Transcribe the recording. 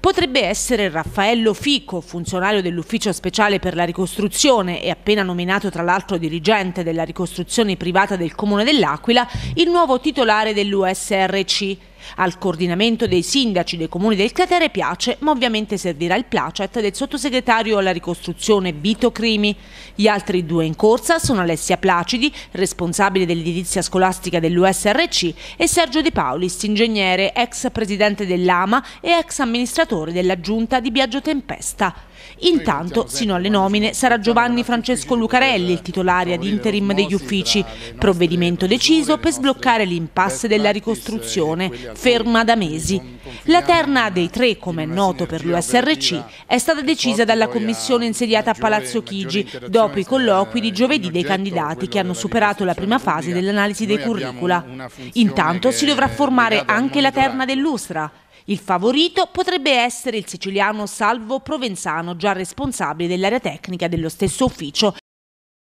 potrebbe essere Raffaello Fico, funzionario dell'Ufficio Speciale per la Ricostruzione e appena nominato tra l'altro dirigente della ricostruzione privata del Comune dell'Aquila, il nuovo titolare dell'USRC al coordinamento dei sindaci dei comuni del cratere piace, ma ovviamente servirà il placet del sottosegretario alla ricostruzione Vito Crimi. Gli altri due in corsa sono Alessia Placidi, responsabile dell'edilizia scolastica dell'USRC, e Sergio De Paulis, ingegnere, ex presidente dell'AMA e ex amministratore della giunta di Biagio Tempesta. Intanto, sino alle nomine, sarà Giovanni Francesco Lucarelli il titolare ad interim degli uffici, provvedimento deciso per sbloccare l'impasse della ricostruzione, ferma da mesi. La terna dei tre, come è noto per l'USRC, è stata decisa dalla commissione insediata a Palazzo Chigi dopo i colloqui di giovedì dei candidati che hanno superato la prima fase dell'analisi dei curricula. Intanto si dovrà formare anche la terna dell'Ustra. Il favorito potrebbe essere il siciliano Salvo Provenzano, saranno già responsabili dell'area tecnica dello stesso ufficio